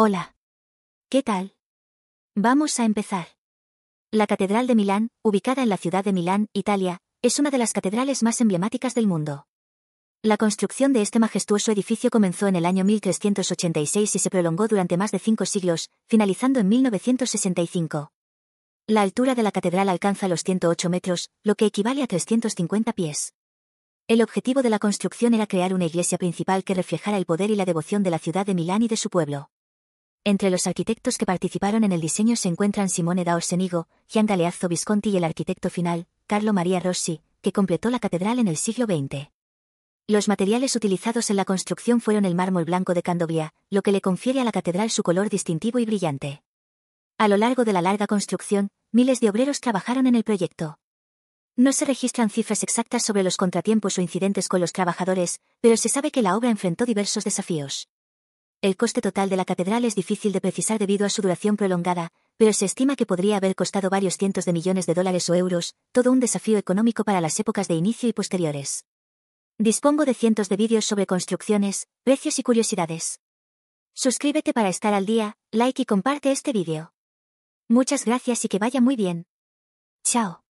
Hola. ¿Qué tal? Vamos a empezar. La Catedral de Milán, ubicada en la ciudad de Milán, Italia, es una de las catedrales más emblemáticas del mundo. La construcción de este majestuoso edificio comenzó en el año 1386 y se prolongó durante más de cinco siglos, finalizando en 1965. La altura de la catedral alcanza los 108 metros, lo que equivale a 350 pies. El objetivo de la construcción era crear una iglesia principal que reflejara el poder y la devoción de la ciudad de Milán y de su pueblo. Entre los arquitectos que participaron en el diseño se encuentran Simone da Orsenigo, Gian Galeazzo Visconti y el arquitecto final, Carlo Maria Rossi, que completó la catedral en el siglo XX. Los materiales utilizados en la construcción fueron el mármol blanco de Candovia, lo que le confiere a la catedral su color distintivo y brillante. A lo largo de la larga construcción, miles de obreros trabajaron en el proyecto. No se registran cifras exactas sobre los contratiempos o incidentes con los trabajadores, pero se sabe que la obra enfrentó diversos desafíos. El coste total de la catedral es difícil de precisar debido a su duración prolongada, pero se estima que podría haber costado varios cientos de millones de dólares o euros, todo un desafío económico para las épocas de inicio y posteriores. Dispongo de cientos de vídeos sobre construcciones, precios y curiosidades. Suscríbete para estar al día, like y comparte este vídeo. Muchas gracias y que vaya muy bien. Chao.